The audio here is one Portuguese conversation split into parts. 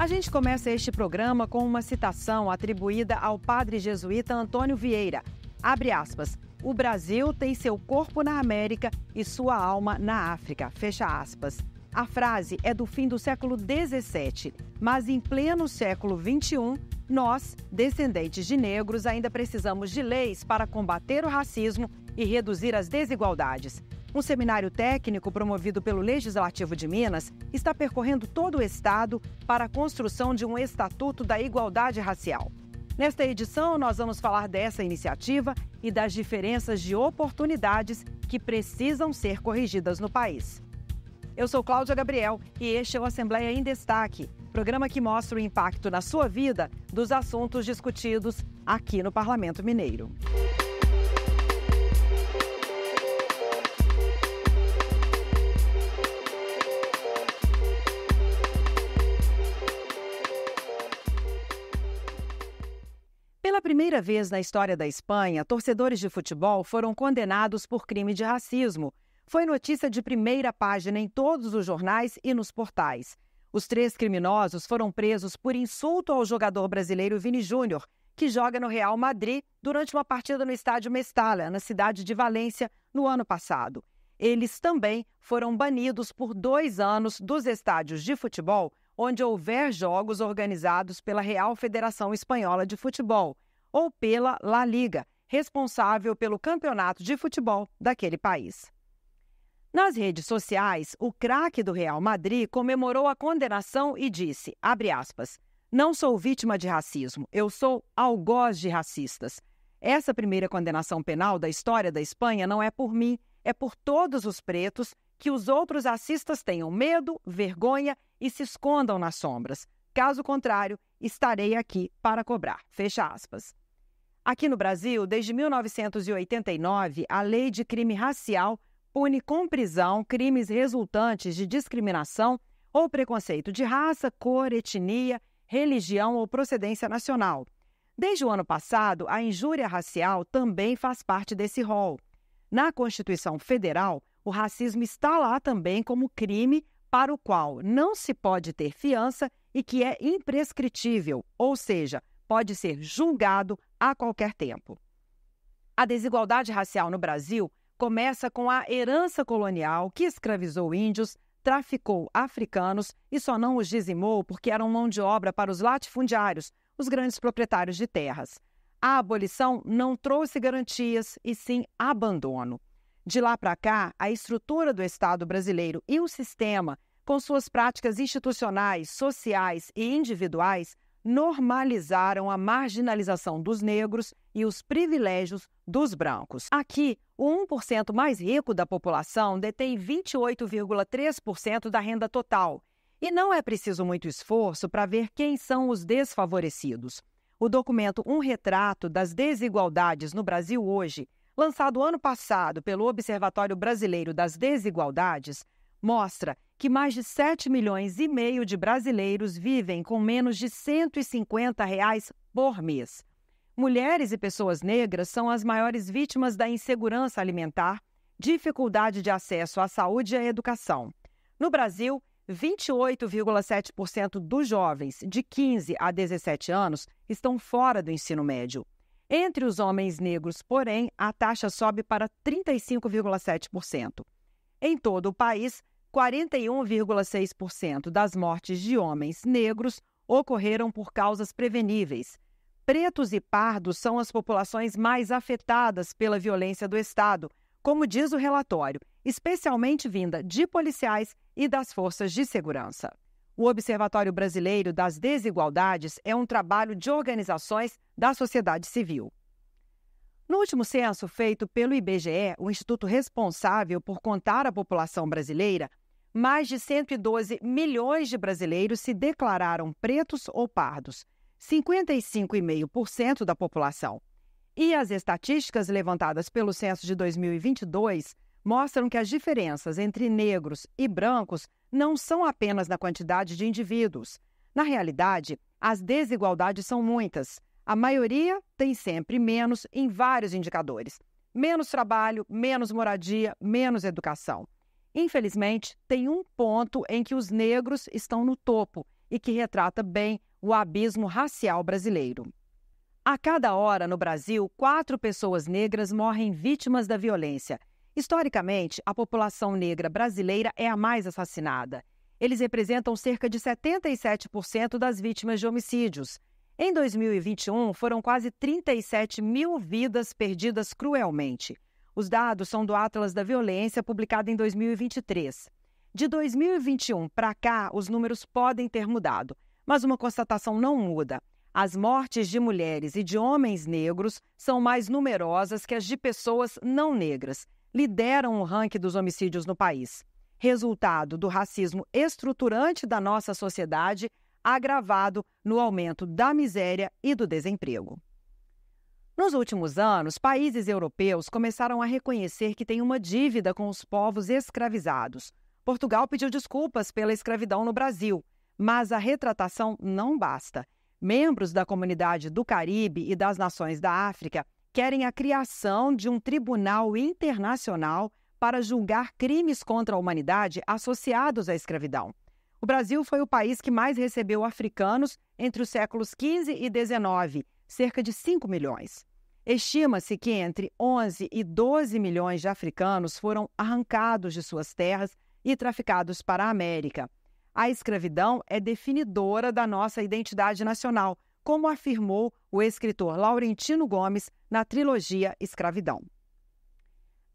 A gente começa este programa com uma citação atribuída ao padre jesuíta Antônio Vieira. Abre aspas. O Brasil tem seu corpo na América e sua alma na África. Fecha aspas. A frase é do fim do século XVII, mas em pleno século XXI, nós, descendentes de negros, ainda precisamos de leis para combater o racismo e reduzir as desigualdades. Um seminário técnico promovido pelo Legislativo de Minas está percorrendo todo o estado para a construção de um Estatuto da Igualdade Racial. Nesta edição, nós vamos falar dessa iniciativa e das diferenças de oportunidades que precisam ser corrigidas no país. Eu sou Cláudia Gabriel e este é o Assembleia em Destaque, programa que mostra o impacto na sua vida dos assuntos discutidos aqui no Parlamento Mineiro. primeira vez na história da Espanha, torcedores de futebol foram condenados por crime de racismo. Foi notícia de primeira página em todos os jornais e nos portais. Os três criminosos foram presos por insulto ao jogador brasileiro Vini Júnior, que joga no Real Madrid durante uma partida no estádio Mestalla, na cidade de Valência, no ano passado. Eles também foram banidos por dois anos dos estádios de futebol onde houver jogos organizados pela Real Federação Espanhola de Futebol ou pela La Liga, responsável pelo campeonato de futebol daquele país. Nas redes sociais, o craque do Real Madrid comemorou a condenação e disse, aspas, não sou vítima de racismo, eu sou algoz de racistas. Essa primeira condenação penal da história da Espanha não é por mim, é por todos os pretos que os outros racistas tenham medo, vergonha e se escondam nas sombras. Caso contrário, estarei aqui para cobrar. Fecha aspas. Aqui no Brasil, desde 1989, a Lei de Crime Racial pune com prisão crimes resultantes de discriminação ou preconceito de raça, cor, etnia, religião ou procedência nacional. Desde o ano passado, a injúria racial também faz parte desse rol. Na Constituição Federal, o racismo está lá também como crime para o qual não se pode ter fiança e que é imprescritível, ou seja, pode ser julgado a qualquer tempo. A desigualdade racial no Brasil começa com a herança colonial que escravizou índios, traficou africanos e só não os dizimou porque eram mão de obra para os latifundiários, os grandes proprietários de terras. A abolição não trouxe garantias e sim abandono. De lá para cá, a estrutura do Estado brasileiro e o sistema, com suas práticas institucionais, sociais e individuais, normalizaram a marginalização dos negros e os privilégios dos brancos. Aqui, o 1% mais rico da população detém 28,3% da renda total. E não é preciso muito esforço para ver quem são os desfavorecidos. O documento Um Retrato das Desigualdades no Brasil Hoje, lançado ano passado pelo Observatório Brasileiro das Desigualdades, mostra que mais de 7 milhões e meio de brasileiros vivem com menos de 150 reais por mês. Mulheres e pessoas negras são as maiores vítimas da insegurança alimentar, dificuldade de acesso à saúde e à educação. No Brasil, 28,7% dos jovens de 15 a 17 anos estão fora do ensino médio. Entre os homens negros, porém, a taxa sobe para 35,7%. Em todo o país, 41,6% das mortes de homens negros ocorreram por causas preveníveis. Pretos e pardos são as populações mais afetadas pela violência do Estado, como diz o relatório, especialmente vinda de policiais e das forças de segurança. O Observatório Brasileiro das Desigualdades é um trabalho de organizações da sociedade civil. No último censo feito pelo IBGE, o instituto responsável por contar a população brasileira, mais de 112 milhões de brasileiros se declararam pretos ou pardos, 55,5% da população. E as estatísticas levantadas pelo censo de 2022 mostram que as diferenças entre negros e brancos não são apenas na quantidade de indivíduos. Na realidade, as desigualdades são muitas. A maioria tem sempre menos em vários indicadores: menos trabalho, menos moradia, menos educação. Infelizmente, tem um ponto em que os negros estão no topo e que retrata bem o abismo racial brasileiro. A cada hora no Brasil, quatro pessoas negras morrem vítimas da violência. Historicamente, a população negra brasileira é a mais assassinada. Eles representam cerca de 77% das vítimas de homicídios. Em 2021, foram quase 37 mil vidas perdidas cruelmente. Os dados são do Atlas da Violência, publicado em 2023. De 2021 para cá, os números podem ter mudado, mas uma constatação não muda. As mortes de mulheres e de homens negros são mais numerosas que as de pessoas não negras. Lideram o ranking dos homicídios no país. Resultado do racismo estruturante da nossa sociedade, agravado no aumento da miséria e do desemprego. Nos últimos anos, países europeus começaram a reconhecer que têm uma dívida com os povos escravizados. Portugal pediu desculpas pela escravidão no Brasil, mas a retratação não basta. Membros da comunidade do Caribe e das nações da África querem a criação de um tribunal internacional para julgar crimes contra a humanidade associados à escravidão. O Brasil foi o país que mais recebeu africanos entre os séculos XV e XIX, cerca de 5 milhões. Estima-se que entre 11 e 12 milhões de africanos foram arrancados de suas terras e traficados para a América. A escravidão é definidora da nossa identidade nacional, como afirmou o escritor Laurentino Gomes na trilogia Escravidão.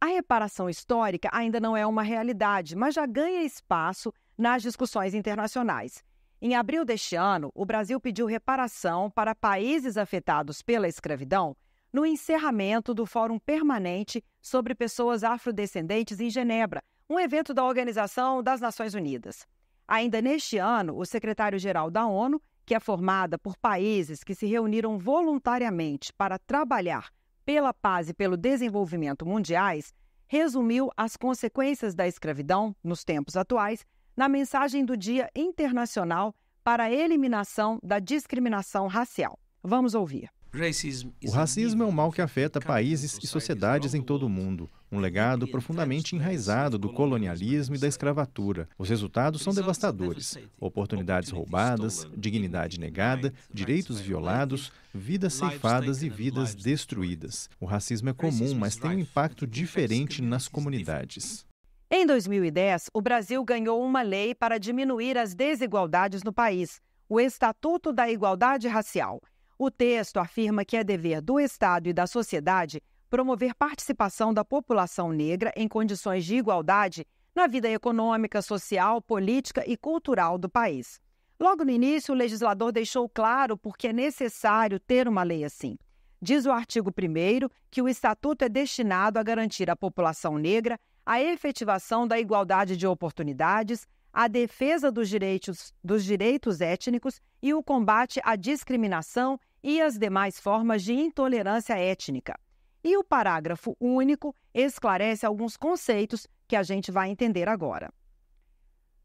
A reparação histórica ainda não é uma realidade, mas já ganha espaço nas discussões internacionais. Em abril deste ano, o Brasil pediu reparação para países afetados pela escravidão no encerramento do Fórum Permanente sobre Pessoas Afrodescendentes em Genebra, um evento da Organização das Nações Unidas. Ainda neste ano, o secretário-geral da ONU, que é formada por países que se reuniram voluntariamente para trabalhar pela paz e pelo desenvolvimento mundiais, resumiu as consequências da escravidão nos tempos atuais na mensagem do Dia Internacional para a Eliminação da Discriminação Racial. Vamos ouvir. O racismo é um mal que afeta países e sociedades em todo o mundo, um legado profundamente enraizado do colonialismo e da escravatura. Os resultados são devastadores: oportunidades roubadas, dignidade negada, direitos violados, vidas ceifadas e vidas destruídas. O racismo é comum, mas tem um impacto diferente nas comunidades. Em 2010, o Brasil ganhou uma lei para diminuir as desigualdades no país, o Estatuto da Igualdade Racial. O texto afirma que é dever do Estado e da sociedade promover participação da população negra em condições de igualdade na vida econômica, social, política e cultural do país. Logo no início, o legislador deixou claro por que é necessário ter uma lei assim. Diz o artigo 1 que o estatuto é destinado a garantir à população negra a efetivação da igualdade de oportunidades, a defesa dos direitos, dos direitos étnicos e o combate à discriminação e as demais formas de intolerância étnica. E o parágrafo único esclarece alguns conceitos que a gente vai entender agora.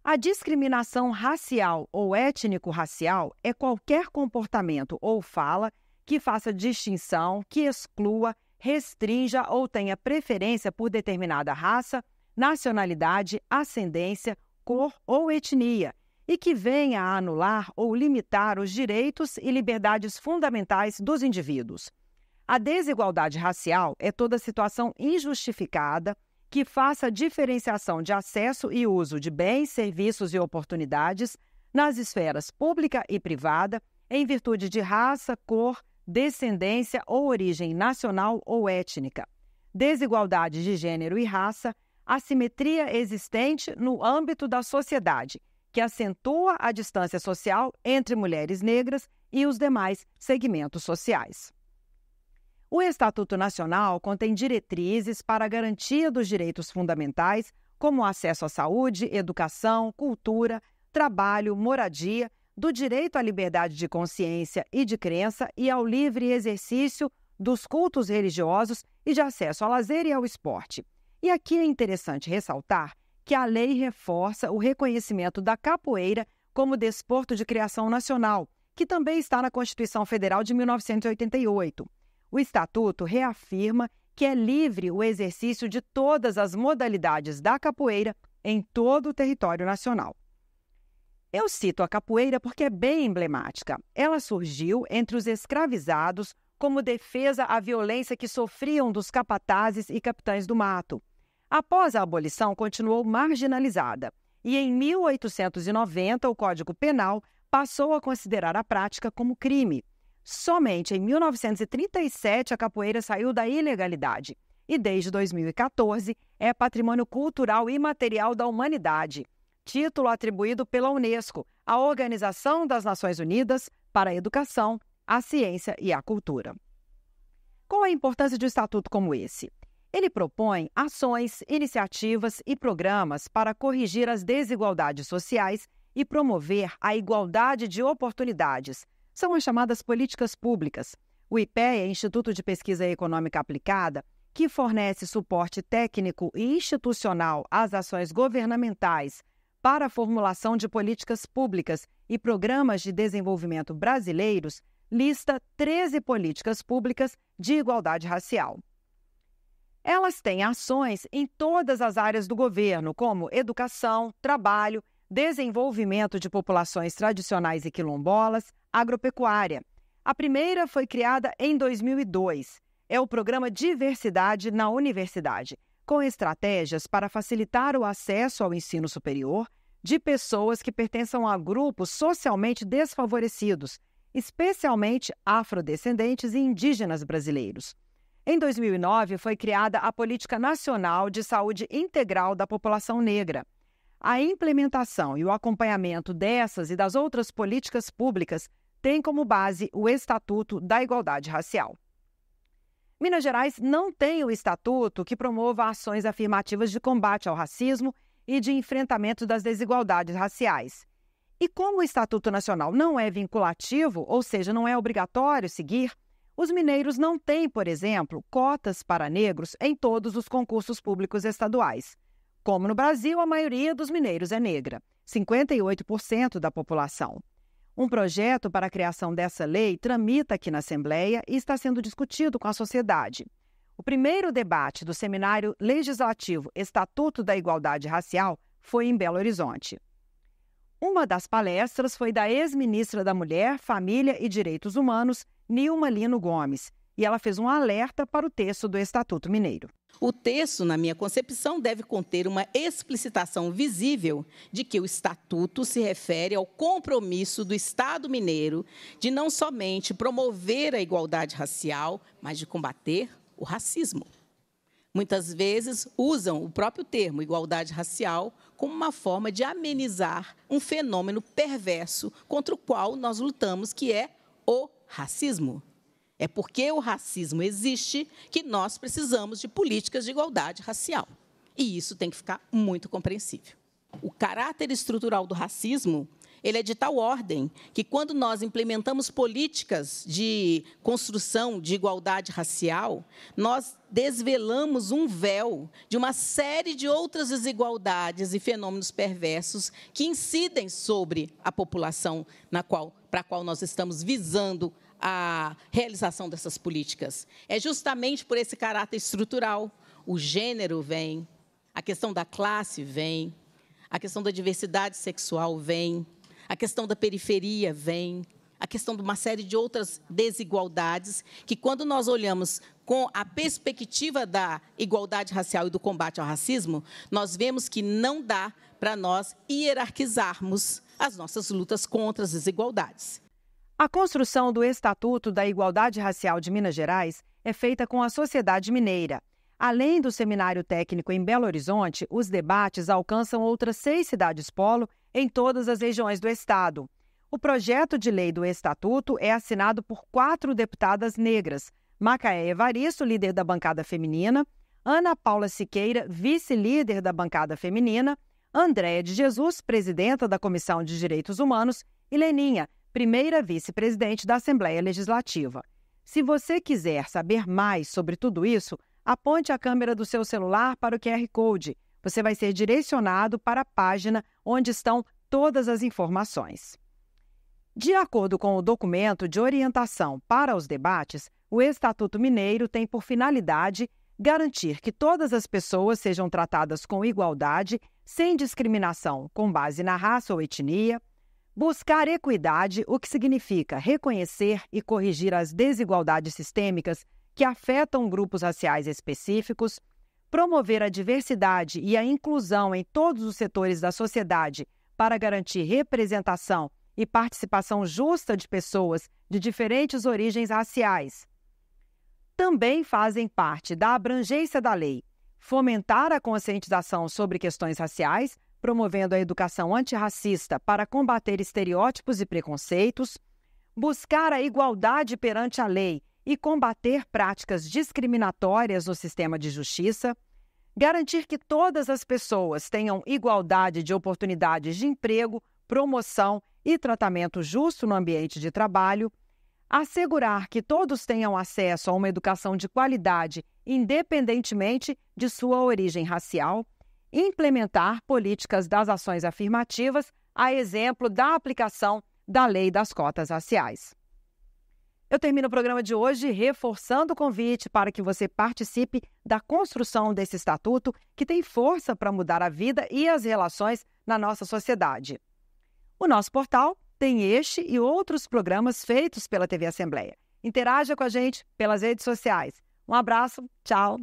A discriminação racial ou étnico-racial é qualquer comportamento ou fala que faça distinção, que exclua, restrinja ou tenha preferência por determinada raça, nacionalidade, ascendência, cor ou etnia, e que venha a anular ou limitar os direitos e liberdades fundamentais dos indivíduos. A desigualdade racial é toda situação injustificada que faça diferenciação de acesso e uso de bens, serviços e oportunidades nas esferas pública e privada em virtude de raça, cor, descendência ou origem nacional ou étnica. Desigualdade de gênero e raça, assimetria existente no âmbito da sociedade que acentua a distância social entre mulheres negras e os demais segmentos sociais. O Estatuto Nacional contém diretrizes para a garantia dos direitos fundamentais, como acesso à saúde, educação, cultura, trabalho, moradia, do direito à liberdade de consciência e de crença e ao livre exercício dos cultos religiosos e de acesso ao lazer e ao esporte. E aqui é interessante ressaltar que a lei reforça o reconhecimento da capoeira como desporto de criação nacional, que também está na Constituição Federal de 1988. O estatuto reafirma que é livre o exercício de todas as modalidades da capoeira em todo o território nacional. Eu cito a capoeira porque é bem emblemática. Ela surgiu entre os escravizados como defesa à violência que sofriam dos capatazes e capitães do mato. Após a abolição, continuou marginalizada e, em 1890, o Código Penal passou a considerar a prática como crime. Somente em 1937 a capoeira saiu da ilegalidade e, desde 2014, é patrimônio cultural e material da humanidade. Título atribuído pela Unesco, a Organização das Nações Unidas para a Educação, a Ciência e a Cultura. Qual a importância de um estatuto como esse? Ele propõe ações, iniciativas e programas para corrigir as desigualdades sociais e promover a igualdade de oportunidades. São as chamadas políticas públicas. O IPEA, Instituto de Pesquisa Econômica Aplicada, que fornece suporte técnico e institucional às ações governamentais para a formulação de políticas públicas e programas de desenvolvimento brasileiros, lista 13 políticas públicas de igualdade racial. Elas têm ações em todas as áreas do governo, como educação, trabalho, desenvolvimento de populações tradicionais e quilombolas, agropecuária. A primeira foi criada em 2002. É o programa Diversidade na Universidade, com estratégias para facilitar o acesso ao ensino superior de pessoas que pertençam a grupos socialmente desfavorecidos, especialmente afrodescendentes e indígenas brasileiros. Em 2009, foi criada a Política Nacional de Saúde Integral da População Negra. A implementação e o acompanhamento dessas e das outras políticas públicas tem como base o Estatuto da Igualdade Racial. Minas Gerais não tem o estatuto que promova ações afirmativas de combate ao racismo e de enfrentamento das desigualdades raciais. E como o Estatuto Nacional não é vinculativo, ou seja, não é obrigatório seguir, os mineiros não têm, por exemplo, cotas para negros em todos os concursos públicos estaduais. Como no Brasil, a maioria dos mineiros é negra, 58% da população. Um projeto para a criação dessa lei tramita aqui na Assembleia e está sendo discutido com a sociedade. O primeiro debate do Seminário Legislativo Estatuto da Igualdade Racial foi em Belo Horizonte. Uma das palestras foi da ex-ministra da Mulher, Família e Direitos Humanos, Nilma Lino Gomes, e ela fez um alerta para o texto do Estatuto Mineiro. O texto, na minha concepção, deve conter uma explicitação visível de que o Estatuto se refere ao compromisso do Estado mineiro de não somente promover a igualdade racial, mas de combater o racismo muitas vezes usam o próprio termo igualdade racial como uma forma de amenizar um fenômeno perverso contra o qual nós lutamos, que é o racismo. É porque o racismo existe que nós precisamos de políticas de igualdade racial. E isso tem que ficar muito compreensível. O caráter estrutural do racismo ele é de tal ordem que, quando nós implementamos políticas de construção de igualdade racial, nós desvelamos um véu de uma série de outras desigualdades e fenômenos perversos que incidem sobre a população na qual, para a qual nós estamos visando a realização dessas políticas. É justamente por esse caráter estrutural. O gênero vem, a questão da classe vem, a questão da diversidade sexual vem, a questão da periferia vem, a questão de uma série de outras desigualdades que, quando nós olhamos com a perspectiva da igualdade racial e do combate ao racismo, nós vemos que não dá para nós hierarquizarmos as nossas lutas contra as desigualdades. A construção do Estatuto da Igualdade Racial de Minas Gerais é feita com a sociedade mineira. Além do seminário técnico em Belo Horizonte, os debates alcançam outras seis cidades polo em todas as regiões do Estado. O projeto de lei do Estatuto é assinado por quatro deputadas negras: Macaé Evaristo, líder da bancada feminina, Ana Paula Siqueira, vice-líder da bancada feminina, Andréa de Jesus, presidenta da Comissão de Direitos Humanos, e Leninha, primeira vice-presidente da Assembleia Legislativa. Se você quiser saber mais sobre tudo isso, aponte a câmera do seu celular para o QR Code você vai ser direcionado para a página onde estão todas as informações. De acordo com o documento de orientação para os debates, o Estatuto Mineiro tem por finalidade garantir que todas as pessoas sejam tratadas com igualdade, sem discriminação com base na raça ou etnia, buscar equidade, o que significa reconhecer e corrigir as desigualdades sistêmicas que afetam grupos raciais específicos promover a diversidade e a inclusão em todos os setores da sociedade para garantir representação e participação justa de pessoas de diferentes origens raciais. Também fazem parte da abrangência da lei fomentar a conscientização sobre questões raciais, promovendo a educação antirracista para combater estereótipos e preconceitos, buscar a igualdade perante a lei e combater práticas discriminatórias no sistema de justiça, garantir que todas as pessoas tenham igualdade de oportunidades de emprego, promoção e tratamento justo no ambiente de trabalho, assegurar que todos tenham acesso a uma educação de qualidade, independentemente de sua origem racial, implementar políticas das ações afirmativas, a exemplo da aplicação da lei das cotas raciais. Eu termino o programa de hoje reforçando o convite para que você participe da construção desse estatuto que tem força para mudar a vida e as relações na nossa sociedade. O nosso portal tem este e outros programas feitos pela TV Assembleia. Interaja com a gente pelas redes sociais. Um abraço, tchau!